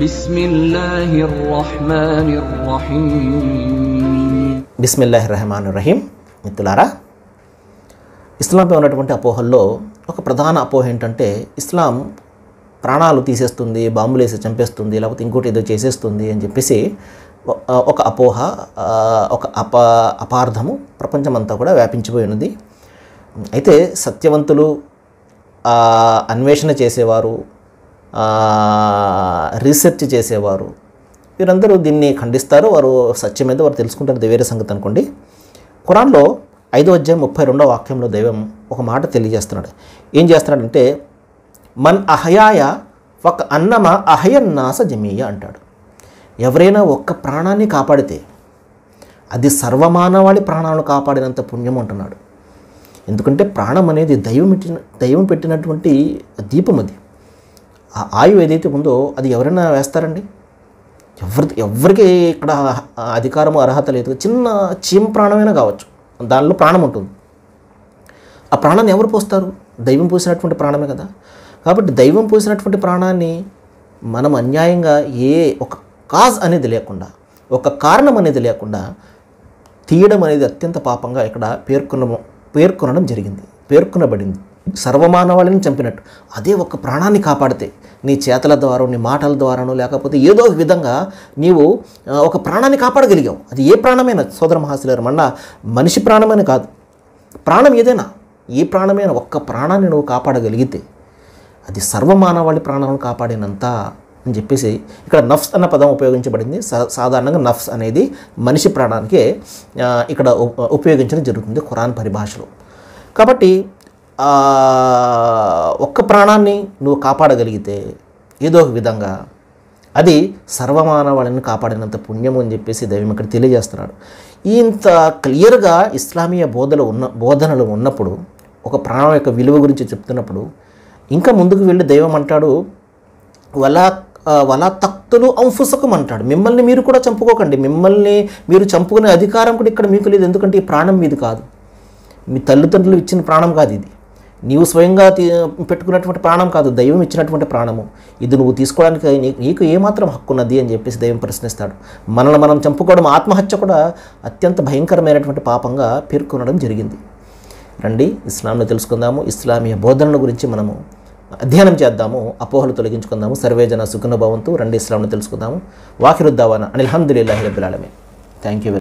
బిస్మిల్లాహి రహమాన్ రహీం మిత్రులారా ఇస్లాంపై ఉన్నటువంటి అపోహల్లో ఒక ప్రధాన అపోహ ఏంటంటే ఇస్లాం ప్రాణాలు తీసేస్తుంది బాంబులేసి చంపేస్తుంది లేకపోతే ఇంకోటి ఏదో చేసేస్తుంది అని చెప్పేసి ఒక అపోహ ఒక అప అపార్థము ప్రపంచమంతా కూడా వ్యాపించిపోయినది అయితే సత్యవంతులు అన్వేషణ చేసేవారు రీసెర్చ్ చేసేవారు వీరందరూ దీన్ని ఖండిస్తారు వారు సత్యం మీద వారు తెలుసుకుంటారు వేరే సంగతి అనుకోండి ఖురాన్లో ఐదో అధ్యాయం ముప్పై రెండో వాక్యంలో దైవం ఒక మాట తెలియజేస్తున్నాడు ఏం చేస్తున్నాడంటే మన్ అహయాయ ఒక అన్నమ అహయన్నాస జమీయ అంటాడు ఎవరైనా ఒక్క ప్రాణాన్ని కాపాడితే అది సర్వమానవాళి ప్రాణాలను కాపాడినంత పుణ్యం అంటున్నాడు ఎందుకంటే ప్రాణం అనేది దైవం దైవం పెట్టినటువంటి దీపం అది ఆ ఆయు ఏదైతే ఉందో అది ఎవరైనా వేస్తారండి ఎవరి ఎవరికి ఇక్కడ అధికారము అర్హత లేదు చిన్న చీమ ప్రాణమైనా కావచ్చు దానిలో ప్రాణం ఉంటుంది ఆ ప్రాణాన్ని ఎవరు పోస్తారు దైవం పోసినటువంటి ప్రాణమే కదా కాబట్టి దైవం పోసినటువంటి ప్రాణాన్ని మనం అన్యాయంగా ఏ ఒక కాజ్ అనేది లేకుండా ఒక కారణం అనేది లేకుండా తీయడం అనేది అత్యంత పాపంగా ఇక్కడ పేర్కొన పేర్కొనడం జరిగింది పేర్కొనబడింది సర్వమానవాళిని చంపినట్టు అదే ఒక ప్రాణాన్ని కాపాడితే నీ చేతల ద్వారా నీ మాటల ద్వారానో లేకపోతే ఏదో ఒక విధంగా నీవు ఒక ప్రాణాన్ని కాపాడగలిగావు అది ఏ ప్రాణమైనా సోదర మహాశిలారు మన మనిషి ప్రాణమైన కాదు ప్రాణం ఏదైనా ఏ ప్రాణమైన ఒక్క ప్రాణాన్ని నువ్వు కాపాడగలిగితే అది సర్వమానవాళి ప్రాణాలను కాపాడినంత అని చెప్పేసి ఇక్కడ నఫ్స్ అన్న పదం ఉపయోగించబడింది సాధారణంగా నఫ్స్ అనేది మనిషి ప్రాణానికే ఇక్కడ ఉపయోగించడం జరుగుతుంది ఖురాన్ పరిభాషలో కాబట్టి ఒక్క ప్రాణాన్ని నువ్వు కాపాడగలిగితే ఏదో ఒక విధంగా అది సర్వమానవాళిని కాపాడినంత పుణ్యం అని చెప్పేసి దైవం ఇక్కడ తెలియజేస్తున్నాడు ఇంత క్లియర్గా ఇస్లామీయ బోధలు ఉన్న బోధనలు ఉన్నప్పుడు ఒక ప్రాణం యొక్క విలువ గురించి చెప్తున్నప్పుడు ఇంకా ముందుకు వెళ్ళి దైవం అంటాడు వలా వలా తక్తులు అంఫుసకం అంటాడు మిమ్మల్ని మీరు కూడా చంపుకోకండి మిమ్మల్ని మీరు చంపుకునే అధికారం కూడా ఇక్కడ మీకు లేదు ఎందుకంటే ఈ ప్రాణం మీది కాదు మీ తల్లిదండ్రులు ఇచ్చిన ప్రాణం కాదు ఇది నీవు స్వయంగా పెట్టుకున్నటువంటి ప్రాణం కాదు దైవం ఇచ్చినటువంటి ప్రాణము ఇది నువ్వు తీసుకోవడానికి నీకు నీకు ఏమాత్రం హక్కు ఉన్నది అని చెప్పేసి దైవం ప్రశ్నిస్తాడు మనల్ని మనం చంపుకోవడం ఆత్మహత్య కూడా అత్యంత భయంకరమైనటువంటి పాపంగా పేర్కొనడం జరిగింది రండి ఇస్లాంను తెలుసుకుందాము ఇస్లామీయ బోధనల గురించి మనము అధ్యయనం చేద్దాము అపోహలు తొలగించుకుందాము సర్వేజన సుఖనుభవంతో రండి ఇస్లాంను తెలుసుకుందాము వాకిరుద్దావాన అని అల్హందుల్లాహి థ్యాంక్ యూ